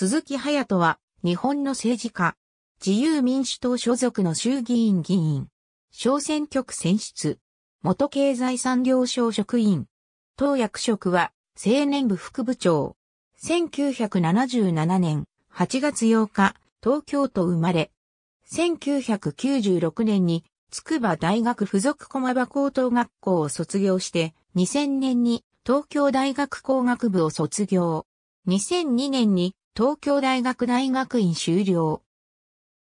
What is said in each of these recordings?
鈴木隼人は、日本の政治家、自由民主党所属の衆議院議員、小選挙区選出、元経済産業省職員、党役職は、青年部副部長、1977年8月8日、東京都生まれ、1996年に、筑波大学附属駒場高等学校を卒業して、2000年に東京大学工学部を卒業。2002年に東京大学大学院修了。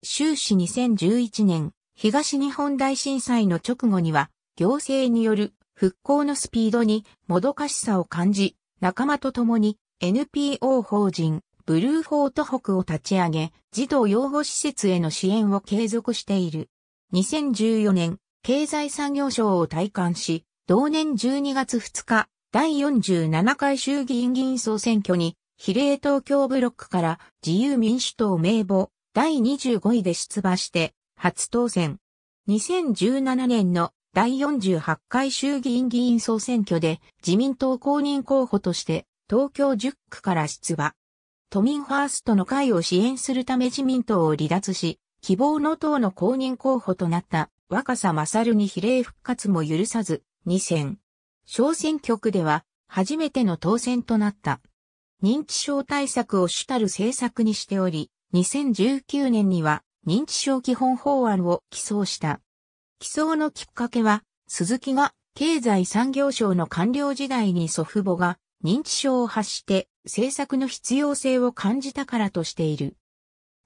修士2011年、東日本大震災の直後には、行政による復興のスピードにもどかしさを感じ、仲間と共に NPO 法人ブルーフォート北を立ち上げ、児童養護施設への支援を継続している。2014年、経済産業省を退官し、同年12月2日、第47回衆議院議員総選挙に比例東京ブロックから自由民主党名簿第25位で出馬して初当選。2017年の第48回衆議院議員総選挙で自民党公認候補として東京10区から出馬。都民ファーストの会を支援するため自民党を離脱し、希望の党の公認候補となった若狭勝に比例復活も許さず、2選。小選挙区では初めての当選となった。認知症対策を主たる政策にしており、2019年には認知症基本法案を起草した。起草のきっかけは、鈴木が経済産業省の官僚時代に祖父母が認知症を発して政策の必要性を感じたからとしている。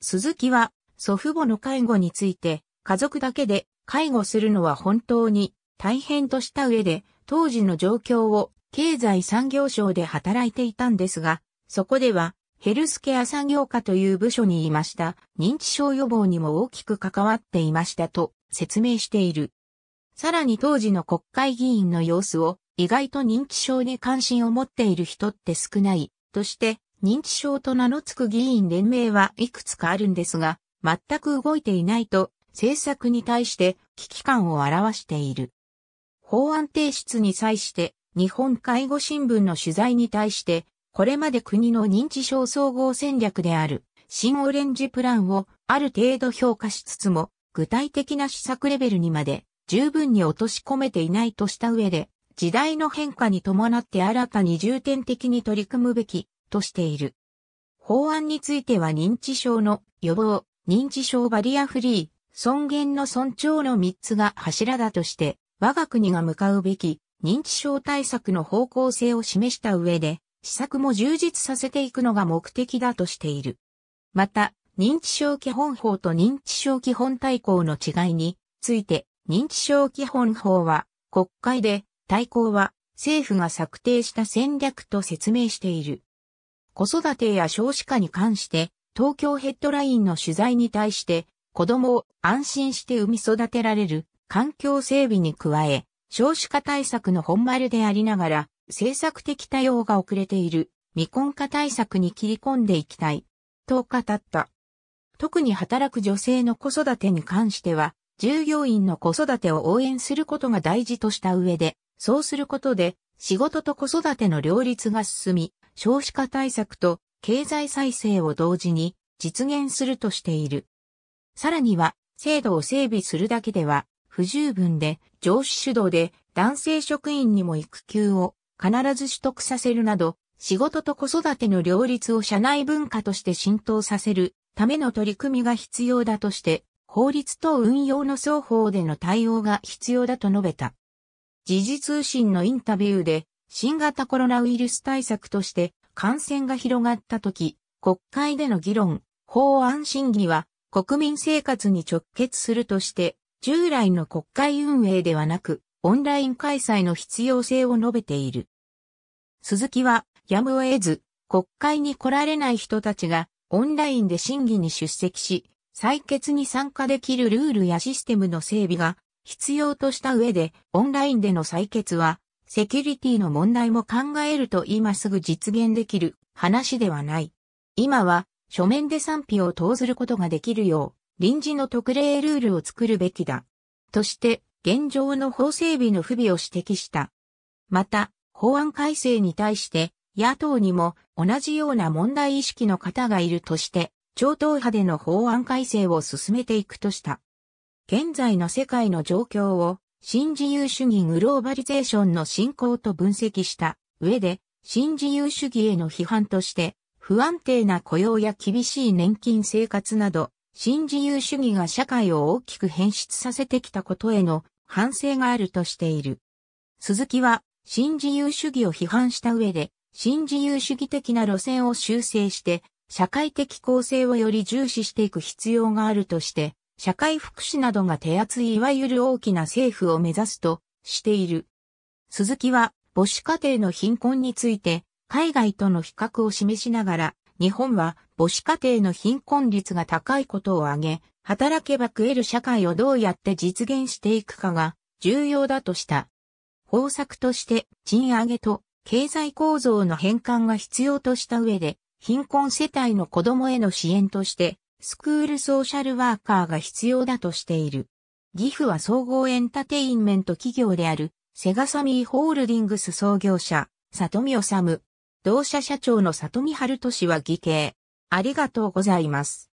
鈴木は祖父母の介護について家族だけで介護するのは本当に大変とした上で当時の状況を経済産業省で働いていたんですが、そこでは、ヘルスケア産業課という部署にいました。認知症予防にも大きく関わっていましたと説明している。さらに当時の国会議員の様子を意外と認知症に関心を持っている人って少ないとして認知症と名の付く議員連盟はいくつかあるんですが全く動いていないと政策に対して危機感を表している。法案提出に際して日本介護新聞の取材に対して、これまで国の認知症総合戦略である、新オレンジプランをある程度評価しつつも、具体的な施策レベルにまで十分に落とし込めていないとした上で、時代の変化に伴って新たに重点的に取り組むべきとしている。法案については認知症の予防、認知症バリアフリー、尊厳の尊重の3つが柱だとして、我が国が向かうべき認知症対策の方向性を示した上で、施策も充実させていくのが目的だとしている。また、認知症基本法と認知症基本対抗の違いについて、認知症基本法は国会で、対抗は政府が策定した戦略と説明している。子育てや少子化に関して、東京ヘッドラインの取材に対して、子供を安心して産み育てられる環境整備に加え、少子化対策の本丸でありながら、政策的多様が遅れている未婚化対策に切り込んでいきたい、と語った。特に働く女性の子育てに関しては、従業員の子育てを応援することが大事とした上で、そうすることで、仕事と子育ての両立が進み、少子化対策と経済再生を同時に実現するとしている。さらには、制度を整備するだけでは不十分で、上司主導で男性職員にも育休を必ず取得させるなど、仕事と子育ての両立を社内文化として浸透させるための取り組みが必要だとして、法律と運用の双方での対応が必要だと述べた。時事通信のインタビューで、新型コロナウイルス対策として感染が広がった時、国会での議論、法案審議は国民生活に直結するとして従来の国会運営ではなく、オンライン開催の必要性を述べている。鈴木は、やむを得ず、国会に来られない人たちが、オンラインで審議に出席し、採決に参加できるルールやシステムの整備が必要とした上で、オンラインでの採決は、セキュリティの問題も考えると今すぐ実現できる話ではない。今は、書面で賛否を投ずることができるよう、臨時の特例ルールを作るべきだ。として、現状の法整備の不備を指摘した。また、法案改正に対して、野党にも同じような問題意識の方がいるとして、超党派での法案改正を進めていくとした。現在の世界の状況を、新自由主義グローバリゼーションの進行と分析した上で、新自由主義への批判として、不安定な雇用や厳しい年金生活など、新自由主義が社会を大きく変質させてきたことへの反省があるとしている。鈴木は新自由主義を批判した上で、新自由主義的な路線を修正して、社会的構成をより重視していく必要があるとして、社会福祉などが手厚いいわゆる大きな政府を目指すとしている。鈴木は母子家庭の貧困について海外との比較を示しながら日本は母子家庭の貧困率が高いことを挙げ、働けば食える社会をどうやって実現していくかが重要だとした。方策として賃上げと経済構造の変換が必要とした上で、貧困世帯の子供への支援として、スクールソーシャルワーカーが必要だとしている。岐阜は総合エンタテインメント企業である、セガサミーホールディングス創業者、里見治、同社社長の里見春俊は義兄。ありがとうございます。